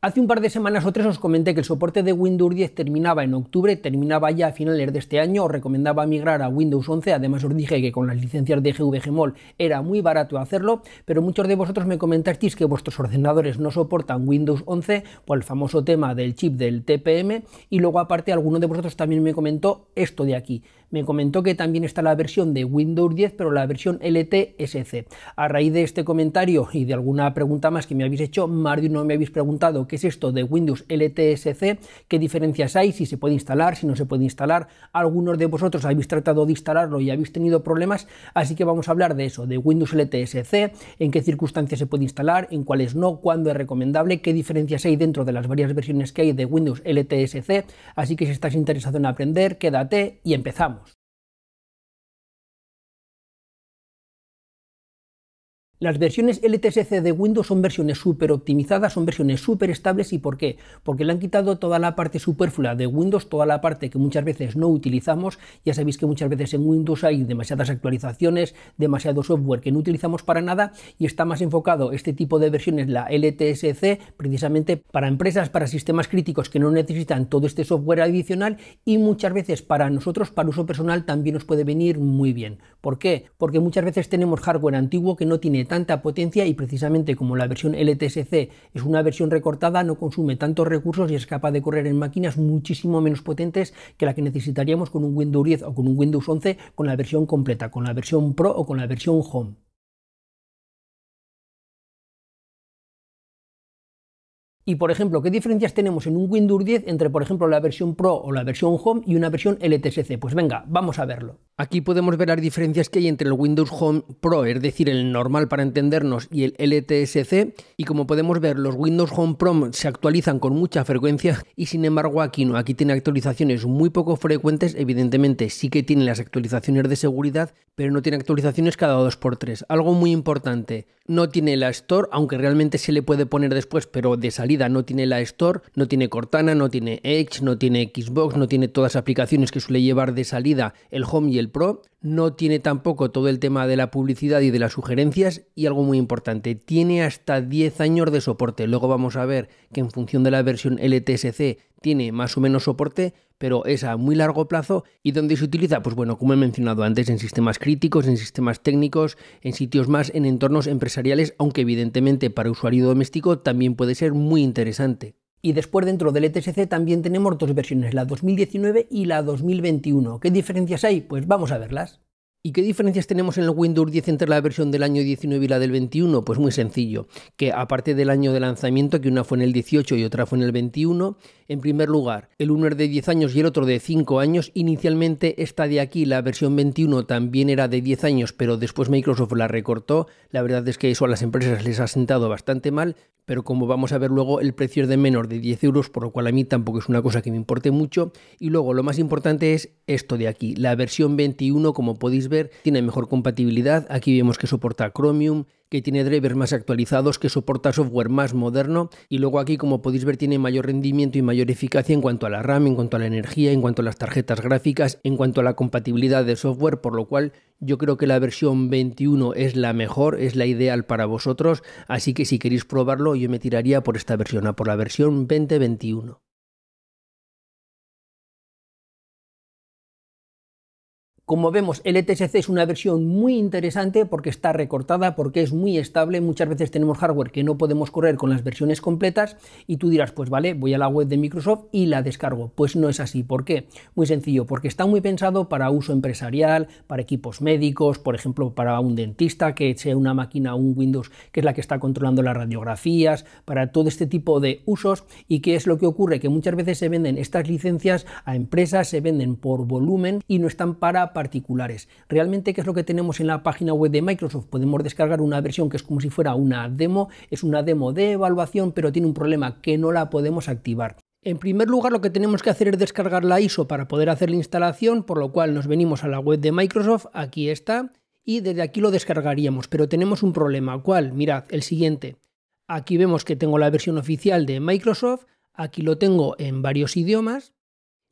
Hace un par de semanas o tres os comenté que el soporte de Windows 10 terminaba en octubre, terminaba ya a finales de este año, os recomendaba migrar a Windows 11, además os dije que con las licencias de GVGMOL era muy barato hacerlo, pero muchos de vosotros me comentasteis que vuestros ordenadores no soportan Windows 11 o el famoso tema del chip del TPM y luego aparte alguno de vosotros también me comentó esto de aquí, me comentó que también está la versión de Windows 10, pero la versión LTSC. A raíz de este comentario y de alguna pregunta más que me habéis hecho, más de uno me habéis preguntado qué es esto de Windows LTSC, qué diferencias hay, si se puede instalar, si no se puede instalar. Algunos de vosotros habéis tratado de instalarlo y habéis tenido problemas, así que vamos a hablar de eso, de Windows LTSC, en qué circunstancias se puede instalar, en cuáles no, cuándo es recomendable, qué diferencias hay dentro de las varias versiones que hay de Windows LTSC. Así que si estás interesado en aprender, quédate y empezamos. Las versiones LTSC de Windows son versiones súper optimizadas, son versiones súper estables. ¿Y por qué? Porque le han quitado toda la parte superflua de Windows, toda la parte que muchas veces no utilizamos. Ya sabéis que muchas veces en Windows hay demasiadas actualizaciones, demasiado software que no utilizamos para nada y está más enfocado este tipo de versiones, la LTSC, precisamente para empresas, para sistemas críticos que no necesitan todo este software adicional y muchas veces para nosotros, para uso personal, también nos puede venir muy bien. ¿Por qué? Porque muchas veces tenemos hardware antiguo que no tiene tanta potencia y precisamente como la versión LTSC es una versión recortada no consume tantos recursos y es capaz de correr en máquinas muchísimo menos potentes que la que necesitaríamos con un Windows 10 o con un Windows 11 con la versión completa, con la versión Pro o con la versión Home. Y, por ejemplo, ¿qué diferencias tenemos en un Windows 10 entre, por ejemplo, la versión Pro o la versión Home y una versión LTSC? Pues venga, vamos a verlo. Aquí podemos ver las diferencias que hay entre el Windows Home Pro, es decir, el normal para entendernos, y el LTSC. Y como podemos ver, los Windows Home Pro se actualizan con mucha frecuencia y, sin embargo, aquí no. Aquí tiene actualizaciones muy poco frecuentes. Evidentemente, sí que tiene las actualizaciones de seguridad, pero no tiene actualizaciones cada 2x3. Algo muy importante, no tiene la Store, aunque realmente se le puede poner después, pero de salida no tiene la Store, no tiene Cortana, no tiene Edge, no tiene Xbox, no tiene todas las aplicaciones que suele llevar de salida el Home y el Pro, no tiene tampoco todo el tema de la publicidad y de las sugerencias y algo muy importante, tiene hasta 10 años de soporte. Luego vamos a ver que en función de la versión LTSC tiene más o menos soporte, pero es a muy largo plazo y donde se utiliza, pues bueno, como he mencionado antes, en sistemas críticos, en sistemas técnicos, en sitios más, en entornos empresariales, aunque evidentemente para usuario doméstico también puede ser muy interesante. Y después dentro del ETSC también tenemos dos versiones, la 2019 y la 2021. ¿Qué diferencias hay? Pues vamos a verlas. ¿Y qué diferencias tenemos en el Windows 10 entre la versión del año 19 y la del 21? Pues muy sencillo, que aparte del año de lanzamiento, que una fue en el 18 y otra fue en el 21, en primer lugar, el uno era de 10 años y el otro de 5 años. Inicialmente esta de aquí, la versión 21, también era de 10 años, pero después Microsoft la recortó. La verdad es que eso a las empresas les ha sentado bastante mal, pero como vamos a ver luego, el precio es de menos de 10 euros, por lo cual a mí tampoco es una cosa que me importe mucho. Y luego, lo más importante es esto de aquí, la versión 21, como podéis ver, tiene mejor compatibilidad. Aquí vemos que soporta Chromium, que tiene drivers más actualizados, que soporta software más moderno y luego aquí como podéis ver tiene mayor rendimiento y mayor eficacia en cuanto a la RAM, en cuanto a la energía, en cuanto a las tarjetas gráficas, en cuanto a la compatibilidad de software, por lo cual yo creo que la versión 21 es la mejor, es la ideal para vosotros, así que si queréis probarlo yo me tiraría por esta versión, a por la versión 2021. Como vemos, el ETSC es una versión muy interesante porque está recortada, porque es muy estable. Muchas veces tenemos hardware que no podemos correr con las versiones completas y tú dirás, pues vale, voy a la web de Microsoft y la descargo. Pues no es así. ¿Por qué? Muy sencillo, porque está muy pensado para uso empresarial, para equipos médicos, por ejemplo, para un dentista que eche una máquina, un Windows, que es la que está controlando las radiografías, para todo este tipo de usos. ¿Y qué es lo que ocurre? Que muchas veces se venden estas licencias a empresas, se venden por volumen y no están para particulares. Realmente, ¿qué es lo que tenemos en la página web de Microsoft? Podemos descargar una versión que es como si fuera una demo, es una demo de evaluación, pero tiene un problema que no la podemos activar. En primer lugar, lo que tenemos que hacer es descargar la ISO para poder hacer la instalación, por lo cual nos venimos a la web de Microsoft, aquí está, y desde aquí lo descargaríamos, pero tenemos un problema, ¿cuál? Mirad, el siguiente. Aquí vemos que tengo la versión oficial de Microsoft, aquí lo tengo en varios idiomas,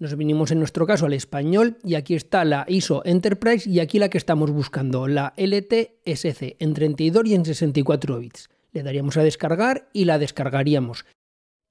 nos vinimos en nuestro caso al español y aquí está la ISO Enterprise y aquí la que estamos buscando, la LTSC, en 32 y en 64 bits. Le daríamos a descargar y la descargaríamos.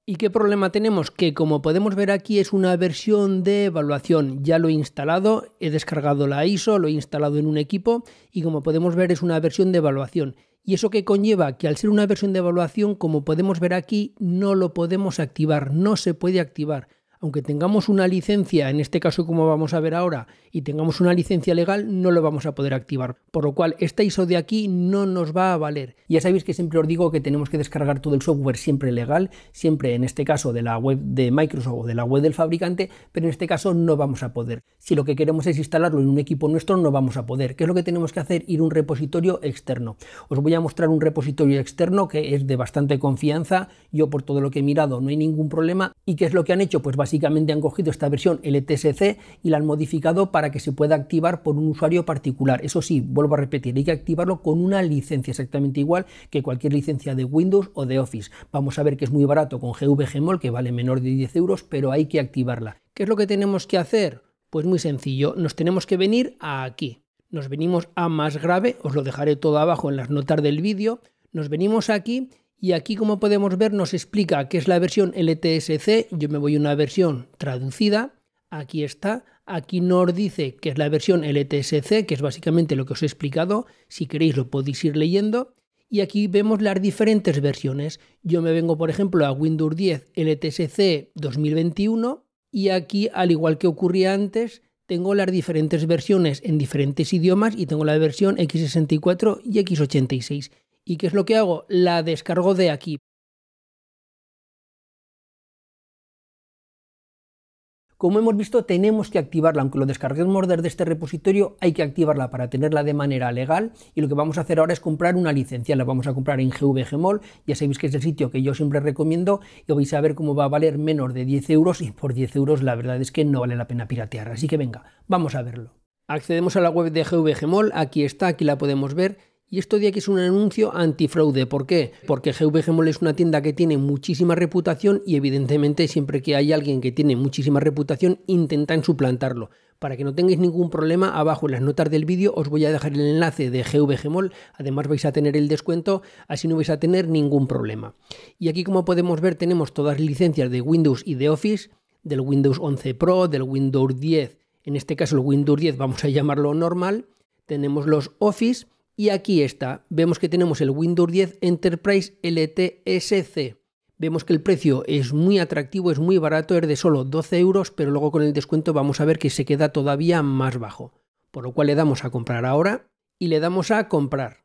¿Y qué problema tenemos? Que como podemos ver aquí es una versión de evaluación. Ya lo he instalado, he descargado la ISO, lo he instalado en un equipo y como podemos ver es una versión de evaluación. ¿Y eso que conlleva? Que al ser una versión de evaluación, como podemos ver aquí, no lo podemos activar, no se puede activar aunque tengamos una licencia, en este caso como vamos a ver ahora, y tengamos una licencia legal, no lo vamos a poder activar. Por lo cual, esta ISO de aquí no nos va a valer. Ya sabéis que siempre os digo que tenemos que descargar todo el software siempre legal, siempre en este caso de la web de Microsoft o de la web del fabricante, pero en este caso no vamos a poder. Si lo que queremos es instalarlo en un equipo nuestro, no vamos a poder. ¿Qué es lo que tenemos que hacer? Ir a un repositorio externo. Os voy a mostrar un repositorio externo que es de bastante confianza. Yo por todo lo que he mirado no hay ningún problema. ¿Y qué es lo que han hecho? Pues básicamente básicamente han cogido esta versión LTSC y la han modificado para que se pueda activar por un usuario particular. Eso sí, vuelvo a repetir, hay que activarlo con una licencia exactamente igual que cualquier licencia de Windows o de Office. Vamos a ver que es muy barato con GVGMOL, que vale menor de 10 euros, pero hay que activarla. ¿Qué es lo que tenemos que hacer? Pues muy sencillo, nos tenemos que venir aquí. Nos venimos a más grave, os lo dejaré todo abajo en las notas del vídeo. Nos venimos aquí y aquí, como podemos ver, nos explica qué es la versión LTSC. Yo me voy a una versión traducida. Aquí está. Aquí nos dice que es la versión LTSC, que es básicamente lo que os he explicado. Si queréis lo podéis ir leyendo. Y aquí vemos las diferentes versiones. Yo me vengo, por ejemplo, a Windows 10 LTSC 2021 y aquí, al igual que ocurría antes, tengo las diferentes versiones en diferentes idiomas y tengo la versión x64 y x86. ¿Y qué es lo que hago? La descargo de aquí. Como hemos visto, tenemos que activarla, aunque lo descarguemos desde este repositorio, hay que activarla para tenerla de manera legal y lo que vamos a hacer ahora es comprar una licencia, la vamos a comprar en GVGMOL, ya sabéis que es el sitio que yo siempre recomiendo y vais a ver cómo va a valer menos de 10 euros y por 10 euros la verdad es que no vale la pena piratear, así que venga, vamos a verlo. Accedemos a la web de GVGMOL, aquí está, aquí la podemos ver, y esto de aquí es un anuncio antifraude. ¿Por qué? Porque GVG es una tienda que tiene muchísima reputación y evidentemente siempre que hay alguien que tiene muchísima reputación intentan suplantarlo. Para que no tengáis ningún problema, abajo en las notas del vídeo os voy a dejar el enlace de GVG Además vais a tener el descuento, así no vais a tener ningún problema. Y aquí como podemos ver tenemos todas las licencias de Windows y de Office, del Windows 11 Pro, del Windows 10, en este caso el Windows 10 vamos a llamarlo normal. Tenemos los Office y aquí está, vemos que tenemos el Windows 10 Enterprise LTSC. Vemos que el precio es muy atractivo, es muy barato, es de solo 12 euros, pero luego con el descuento vamos a ver que se queda todavía más bajo. Por lo cual le damos a comprar ahora y le damos a comprar.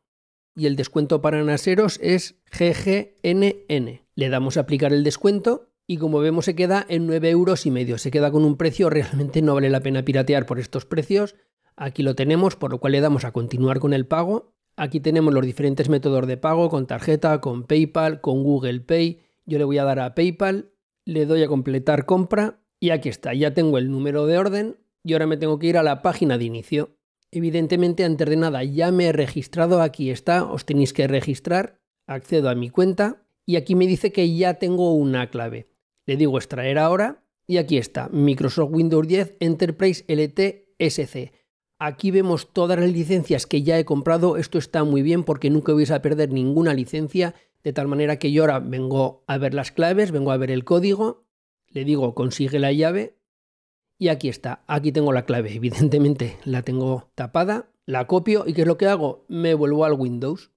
Y el descuento para naseros es GGNN. Le damos a aplicar el descuento y como vemos se queda en 9 euros y medio. Se queda con un precio, realmente no vale la pena piratear por estos precios Aquí lo tenemos, por lo cual le damos a continuar con el pago. Aquí tenemos los diferentes métodos de pago con tarjeta, con PayPal, con Google Pay. Yo le voy a dar a PayPal, le doy a completar compra y aquí está, ya tengo el número de orden y ahora me tengo que ir a la página de inicio. Evidentemente, antes de nada, ya me he registrado, aquí está, os tenéis que registrar, accedo a mi cuenta y aquí me dice que ya tengo una clave. Le digo extraer ahora y aquí está, Microsoft Windows 10 Enterprise LTSC. Aquí vemos todas las licencias que ya he comprado. Esto está muy bien porque nunca vais a perder ninguna licencia. De tal manera que yo ahora vengo a ver las claves, vengo a ver el código, le digo consigue la llave y aquí está. Aquí tengo la clave. Evidentemente la tengo tapada, la copio y ¿qué es lo que hago? Me vuelvo al Windows.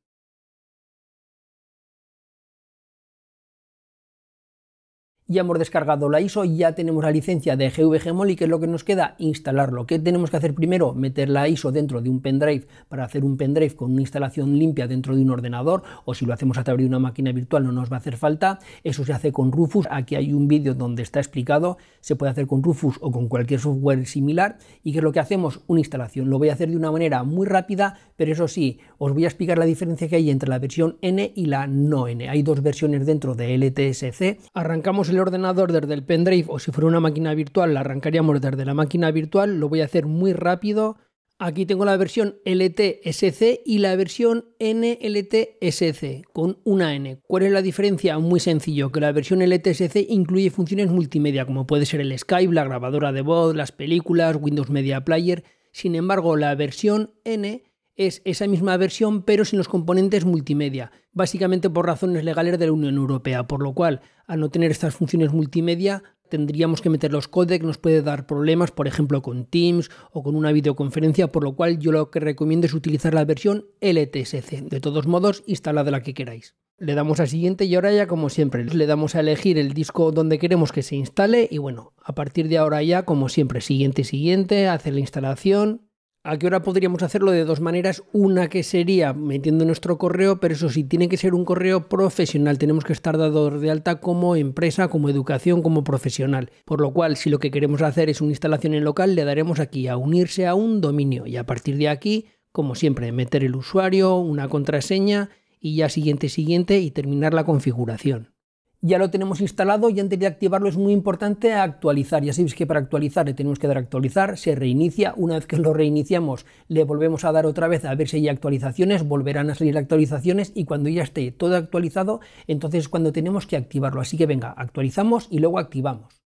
ya hemos descargado la ISO, ya tenemos la licencia de GVGMOL y ¿qué es lo que nos queda? Instalarlo. ¿Qué tenemos que hacer primero? Meter la ISO dentro de un pendrive para hacer un pendrive con una instalación limpia dentro de un ordenador o si lo hacemos a través de una máquina virtual no nos va a hacer falta. Eso se hace con Rufus. Aquí hay un vídeo donde está explicado. Se puede hacer con Rufus o con cualquier software similar. ¿Y qué es lo que hacemos? Una instalación. Lo voy a hacer de una manera muy rápida, pero eso sí, os voy a explicar la diferencia que hay entre la versión N y la no N. Hay dos versiones dentro de LTSC. Arrancamos el ordenador desde el pendrive o si fuera una máquina virtual la arrancaríamos desde la máquina virtual. Lo voy a hacer muy rápido. Aquí tengo la versión LTSC y la versión NLTSC con una N. ¿Cuál es la diferencia? Muy sencillo, que la versión LTSC incluye funciones multimedia como puede ser el Skype, la grabadora de voz, las películas, Windows Media Player. Sin embargo, la versión N es esa misma versión pero sin los componentes multimedia, básicamente por razones legales de la Unión Europea, por lo cual al no tener estas funciones multimedia tendríamos que meter los codecs, nos puede dar problemas, por ejemplo con Teams o con una videoconferencia, por lo cual yo lo que recomiendo es utilizar la versión LTSC. De todos modos, instalad la que queráis. Le damos a siguiente y ahora ya como siempre, le damos a elegir el disco donde queremos que se instale y bueno, a partir de ahora ya como siempre, siguiente, siguiente, hace la instalación, ¿A qué hora podríamos hacerlo de dos maneras. Una que sería metiendo nuestro correo, pero eso sí, tiene que ser un correo profesional. Tenemos que estar dado de alta como empresa, como educación, como profesional. Por lo cual, si lo que queremos hacer es una instalación en local, le daremos aquí a unirse a un dominio. Y a partir de aquí, como siempre, meter el usuario, una contraseña y ya siguiente, siguiente y terminar la configuración ya lo tenemos instalado y antes de activarlo es muy importante actualizar. Ya sabéis que para actualizar le tenemos que dar actualizar, se reinicia, una vez que lo reiniciamos le volvemos a dar otra vez a ver si hay actualizaciones, volverán a salir actualizaciones y cuando ya esté todo actualizado, entonces es cuando tenemos que activarlo. Así que venga, actualizamos y luego activamos.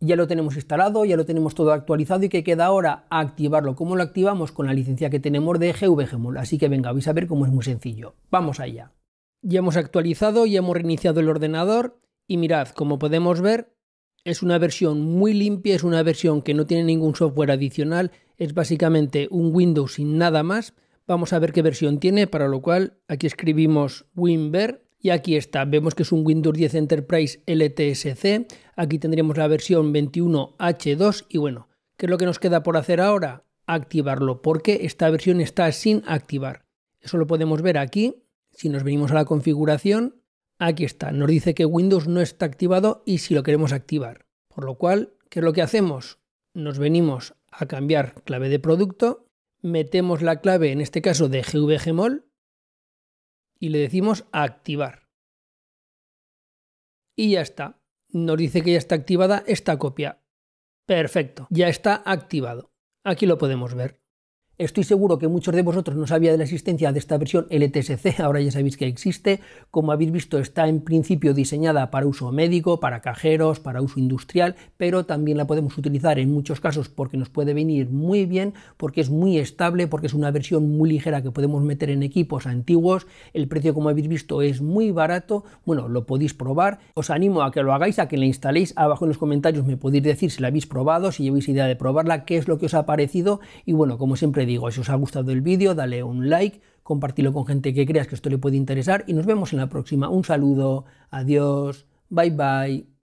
ya lo tenemos instalado, ya lo tenemos todo actualizado y que queda ahora a activarlo. ¿Cómo lo activamos? Con la licencia que tenemos de GVGMOL. Así que venga, vais a ver cómo es muy sencillo. Vamos allá. Ya hemos actualizado, ya hemos reiniciado el ordenador y mirad, como podemos ver, es una versión muy limpia, es una versión que no tiene ningún software adicional, es básicamente un Windows sin nada más. Vamos a ver qué versión tiene, para lo cual aquí escribimos WinVer y aquí está, vemos que es un Windows 10 Enterprise LTSC, aquí tendríamos la versión 21H2 y bueno, ¿qué es lo que nos queda por hacer ahora? Activarlo, porque esta versión está sin activar. Eso lo podemos ver aquí, si nos venimos a la configuración, aquí está, nos dice que Windows no está activado y si lo queremos activar. Por lo cual, ¿qué es lo que hacemos? Nos venimos a cambiar clave de producto, metemos la clave, en este caso de GVGMOL, y le decimos activar. Y ya está. Nos dice que ya está activada esta copia. Perfecto, ya está activado. Aquí lo podemos ver. Estoy seguro que muchos de vosotros no sabía de la existencia de esta versión LTSC, ahora ya sabéis que existe. Como habéis visto, está en principio diseñada para uso médico, para cajeros, para uso industrial, pero también la podemos utilizar en muchos casos porque nos puede venir muy bien, porque es muy estable, porque es una versión muy ligera que podemos meter en equipos antiguos. El precio, como habéis visto, es muy barato. Bueno, lo podéis probar. Os animo a que lo hagáis, a que la instaléis. Abajo en los comentarios me podéis decir si la habéis probado, si lleváis idea de probarla, qué es lo que os ha parecido. Y bueno, como siempre digo, si os ha gustado el vídeo, dale un like, compartirlo con gente que creas que esto le puede interesar y nos vemos en la próxima. Un saludo, adiós, bye bye.